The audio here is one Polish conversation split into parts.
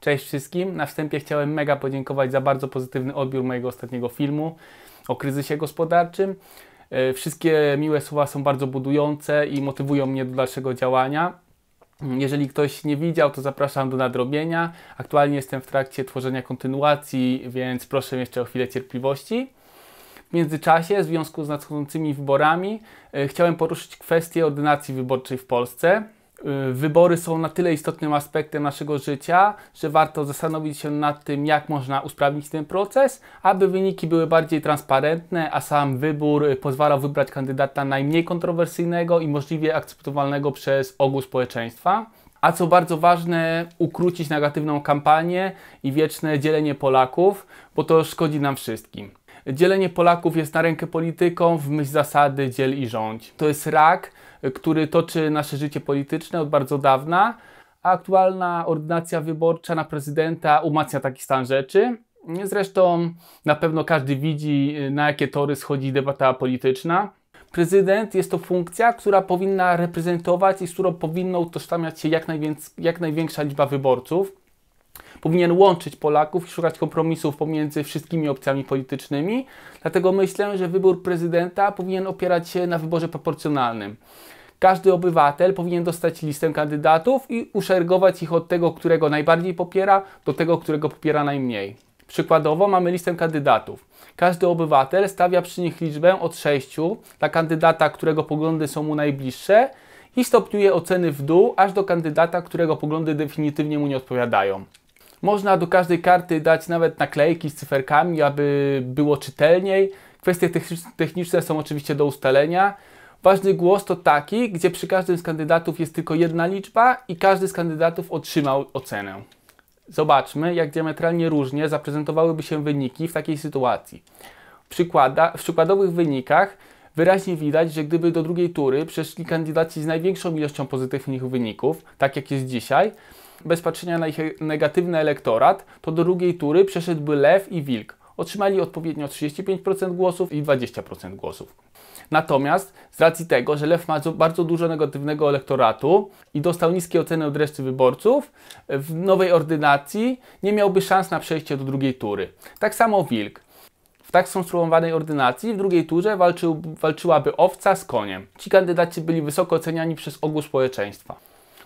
Cześć wszystkim. Na wstępie chciałem mega podziękować za bardzo pozytywny odbiór mojego ostatniego filmu o kryzysie gospodarczym. E, wszystkie miłe słowa są bardzo budujące i motywują mnie do dalszego działania. Mm, jeżeli ktoś nie widział, to zapraszam do nadrobienia. Aktualnie jestem w trakcie tworzenia kontynuacji, więc proszę jeszcze o chwilę cierpliwości. W międzyczasie, w związku z nadchodzącymi wyborami, e, chciałem poruszyć kwestię ordynacji wyborczej w Polsce. Y, wybory są na tyle istotnym aspektem naszego życia, że warto zastanowić się nad tym, jak można usprawnić ten proces, aby wyniki były bardziej transparentne, a sam wybór y, pozwalał wybrać kandydata najmniej kontrowersyjnego i możliwie akceptowalnego przez ogół społeczeństwa. A co bardzo ważne, ukrócić negatywną kampanię i wieczne dzielenie Polaków, bo to szkodzi nam wszystkim. Dzielenie Polaków jest na rękę politykom w myśl zasady dziel i rządź. To jest rak, który toczy nasze życie polityczne od bardzo dawna, a aktualna ordynacja wyborcza na prezydenta umacnia taki stan rzeczy. Zresztą na pewno każdy widzi, na jakie tory schodzi debata polityczna. Prezydent jest to funkcja, która powinna reprezentować i z którą powinno utożsamiać się jak, jak największa liczba wyborców powinien łączyć Polaków i szukać kompromisów pomiędzy wszystkimi opcjami politycznymi. Dlatego myślę, że wybór prezydenta powinien opierać się na wyborze proporcjonalnym. Każdy obywatel powinien dostać listę kandydatów i uszeregować ich od tego, którego najbardziej popiera, do tego, którego popiera najmniej. Przykładowo mamy listę kandydatów. Każdy obywatel stawia przy nich liczbę od 6 dla kandydata, którego poglądy są mu najbliższe i stopniuje oceny w dół, aż do kandydata, którego poglądy definitywnie mu nie odpowiadają. Można do każdej karty dać nawet naklejki z cyferkami, aby było czytelniej. Kwestie techniczne są oczywiście do ustalenia. Ważny głos to taki, gdzie przy każdym z kandydatów jest tylko jedna liczba i każdy z kandydatów otrzymał ocenę. Zobaczmy, jak diametralnie różnie zaprezentowałyby się wyniki w takiej sytuacji. Przykłada, w przykładowych wynikach wyraźnie widać, że gdyby do drugiej tury przeszli kandydaci z największą ilością pozytywnych wyników, tak jak jest dzisiaj, bez patrzenia na ich e, negatywny elektorat, to do drugiej tury przeszedłby lew i wilk otrzymali odpowiednio 35% głosów i 20% głosów. Natomiast z racji tego, że Lew ma bardzo dużo negatywnego elektoratu i dostał niskie oceny od reszty wyborców, w nowej ordynacji nie miałby szans na przejście do drugiej tury. Tak samo Wilk. W tak skonstruowanej ordynacji w drugiej turze walczył, walczyłaby owca z koniem. Ci kandydaci byli wysoko oceniani przez ogół społeczeństwa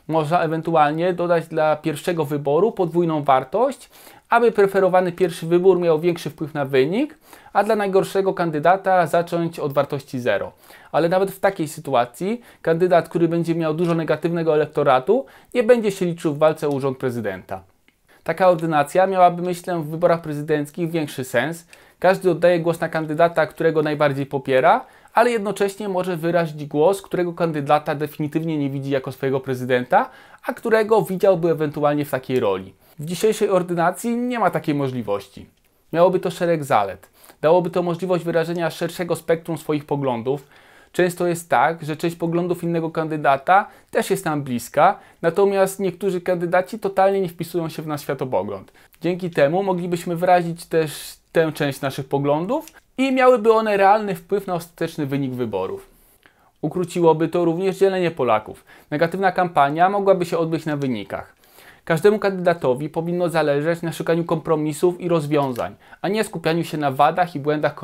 można ewentualnie dodać dla pierwszego wyboru podwójną wartość aby preferowany pierwszy wybór miał większy wpływ na wynik, a dla najgorszego kandydata zacząć od wartości 0. Ale nawet w takiej sytuacji kandydat, który będzie miał dużo negatywnego elektoratu, nie będzie się liczył w walce o urząd prezydenta. Taka ordynacja miałaby, myślę, w wyborach prezydenckich większy sens. Każdy oddaje głos na kandydata, którego najbardziej popiera, ale jednocześnie może wyrazić głos, którego kandydata definitywnie nie widzi jako swojego prezydenta, a którego widziałby ewentualnie w takiej roli. W dzisiejszej ordynacji nie ma takiej możliwości. Miałoby to szereg zalet. Dałoby to możliwość wyrażenia szerszego spektrum swoich poglądów. Często jest tak, że część poglądów innego kandydata też jest nam bliska, natomiast niektórzy kandydaci totalnie nie wpisują się w nasz światopogląd. Dzięki temu moglibyśmy wyrazić też tę część naszych poglądów i miałyby one realny wpływ na ostateczny wynik wyborów. Ukróciłoby to również dzielenie Polaków. Negatywna kampania mogłaby się odbyć na wynikach. Każdemu kandydatowi powinno zależeć na szukaniu kompromisów i rozwiązań, a nie skupianiu się na wadach i błędach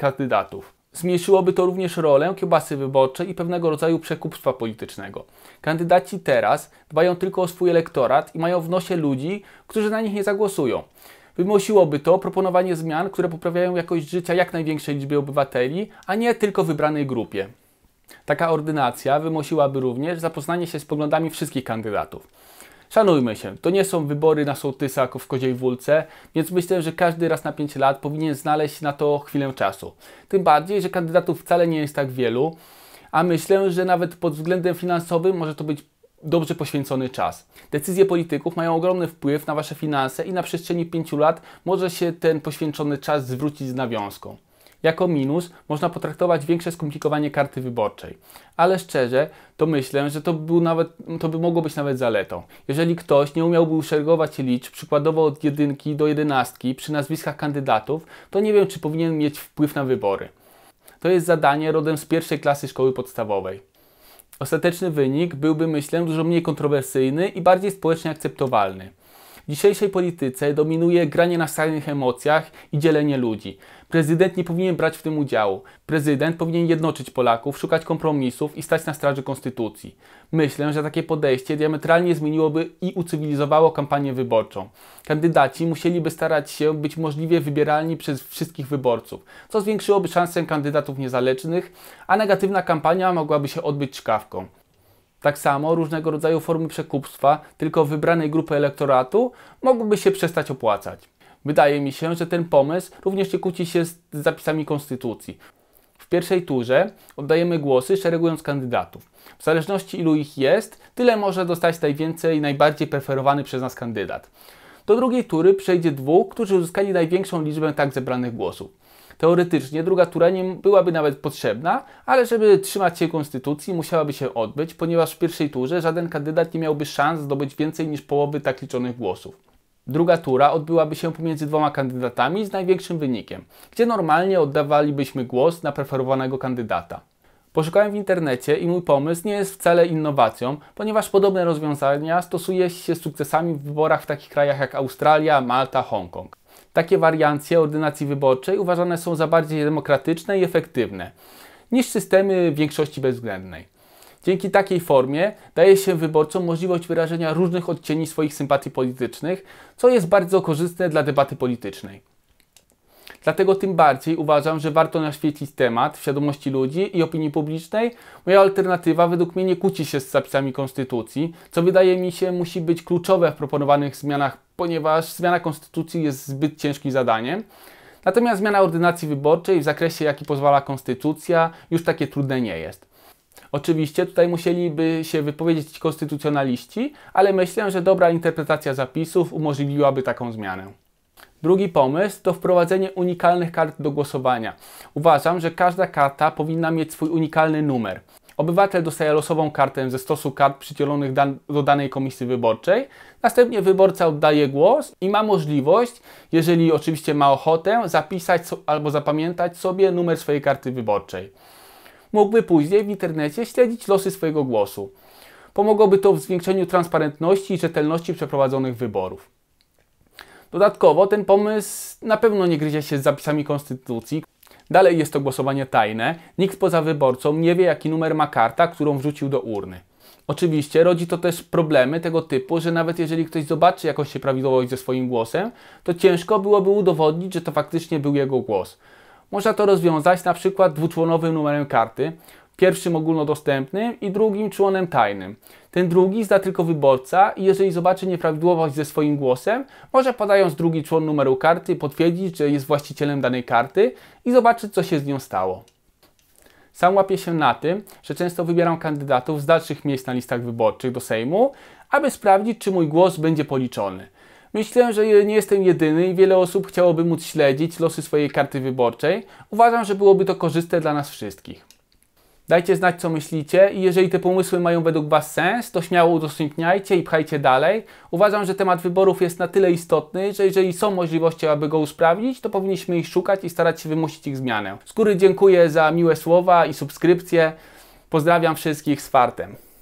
kandydatów. Zmniejszyłoby to również rolę kiełbasy wyborczej i pewnego rodzaju przekupstwa politycznego. Kandydaci teraz dbają tylko o swój elektorat i mają w nosie ludzi, którzy na nich nie zagłosują. Wymusiłoby to proponowanie zmian, które poprawiają jakość życia jak największej liczby obywateli, a nie tylko wybranej grupie. Taka ordynacja wymusiłaby również zapoznanie się z poglądami wszystkich kandydatów. Szanujmy się, to nie są wybory na sołtysa jako w Koziej Wólce, więc myślę, że każdy raz na 5 lat powinien znaleźć na to chwilę czasu. Tym bardziej, że kandydatów wcale nie jest tak wielu, a myślę, że nawet pod względem finansowym może to być dobrze poświęcony czas. Decyzje polityków mają ogromny wpływ na Wasze finanse i na przestrzeni 5 lat może się ten poświęcony czas zwrócić z nawiązką. Jako minus można potraktować większe skomplikowanie karty wyborczej. Ale szczerze, to myślę, że to, był nawet, to by mogło być nawet zaletą. Jeżeli ktoś nie umiałby uszeregować liczb, przykładowo od jedynki do jedenastki przy nazwiskach kandydatów, to nie wiem, czy powinien mieć wpływ na wybory. To jest zadanie rodem z pierwszej klasy szkoły podstawowej. Ostateczny wynik byłby, myślę, dużo mniej kontrowersyjny i bardziej społecznie akceptowalny. W dzisiejszej polityce dominuje granie na starych emocjach i dzielenie ludzi. Prezydent nie powinien brać w tym udziału. Prezydent powinien jednoczyć Polaków, szukać kompromisów i stać na straży konstytucji. Myślę, że takie podejście diametralnie zmieniłoby i ucywilizowało kampanię wyborczą. Kandydaci musieliby starać się być możliwie wybieralni przez wszystkich wyborców, co zwiększyłoby szansę kandydatów niezależnych, a negatywna kampania mogłaby się odbyć czkawką. Tak samo różnego rodzaju formy przekupstwa tylko wybranej grupy elektoratu mogłyby się przestać opłacać. Wydaje mi się, że ten pomysł również nie kłóci się z zapisami konstytucji. W pierwszej turze oddajemy głosy szeregując kandydatów. W zależności ilu ich jest, tyle może dostać najwięcej i najbardziej preferowany przez nas kandydat. Do drugiej tury przejdzie dwóch, którzy uzyskali największą liczbę tak zebranych głosów. Teoretycznie druga tura nie byłaby nawet potrzebna, ale żeby trzymać się konstytucji, musiałaby się odbyć, ponieważ w pierwszej turze żaden kandydat nie miałby szans zdobyć więcej niż połowy tak liczonych głosów. Druga tura odbyłaby się pomiędzy dwoma kandydatami z największym wynikiem, gdzie normalnie oddawalibyśmy głos na preferowanego kandydata. Poszukałem w internecie i mój pomysł nie jest wcale innowacją, ponieważ podobne rozwiązania stosuje się z sukcesami w wyborach w takich krajach jak Australia, Malta, Hongkong. Takie wariancje ordynacji wyborczej uważane są za bardziej demokratyczne i efektywne niż systemy większości bezwzględnej. Dzięki takiej formie daje się wyborcom możliwość wyrażenia różnych odcieni swoich sympatii politycznych, co jest bardzo korzystne dla debaty politycznej. Dlatego tym bardziej uważam, że warto naświetlić temat w świadomości ludzi i opinii publicznej. Moja alternatywa według mnie nie kłóci się z zapisami Konstytucji, co wydaje mi się musi być kluczowe w proponowanych zmianach, ponieważ zmiana Konstytucji jest zbyt ciężkim zadaniem. Natomiast zmiana ordynacji wyborczej w zakresie, jaki pozwala Konstytucja, już takie trudne nie jest. Oczywiście tutaj musieliby się wypowiedzieć konstytucjonaliści, ale myślę, że dobra interpretacja zapisów umożliwiłaby taką zmianę. Drugi pomysł to wprowadzenie unikalnych kart do głosowania. Uważam, że każda karta powinna mieć swój unikalny numer. Obywatel dostaje losową kartę ze stosu kart przydzielonych dan do danej komisji wyborczej. Następnie wyborca oddaje głos i ma możliwość, jeżeli oczywiście ma ochotę, zapisać so albo zapamiętać sobie numer swojej karty wyborczej. Mógłby później w internecie śledzić losy swojego głosu. Pomogłoby to w zwiększeniu transparentności i rzetelności przeprowadzonych wyborów. Dodatkowo ten pomysł na pewno nie gryzie się z zapisami konstytucji. Dalej jest to głosowanie tajne. Nikt poza wyborcą nie wie, jaki numer ma karta, którą wrzucił do urny. Oczywiście rodzi to też problemy tego typu, że nawet jeżeli ktoś zobaczy jakąś nieprawidłowość ze swoim głosem, to ciężko byłoby udowodnić, że to faktycznie był jego głos. Można to rozwiązać na przykład dwuczłonowym numerem karty, Pierwszym ogólnodostępnym i drugim członem tajnym. Ten drugi zda tylko wyborca i jeżeli zobaczy nieprawidłowość ze swoim głosem, może podając drugi człon numeru karty potwierdzić, że jest właścicielem danej karty i zobaczyć, co się z nią stało. Sam łapię się na tym, że często wybieram kandydatów z dalszych miejsc na listach wyborczych do Sejmu, aby sprawdzić, czy mój głos będzie policzony. Myślę, że nie jestem jedyny i wiele osób chciałoby móc śledzić losy swojej karty wyborczej. Uważam, że byłoby to korzystne dla nas wszystkich. Dajcie znać, co myślicie i jeżeli te pomysły mają według Was sens, to śmiało udostępniajcie i pchajcie dalej. Uważam, że temat wyborów jest na tyle istotny, że jeżeli są możliwości, aby go usprawnić, to powinniśmy ich szukać i starać się wymusić ich zmianę. góry dziękuję za miłe słowa i subskrypcje. Pozdrawiam wszystkich z fartem.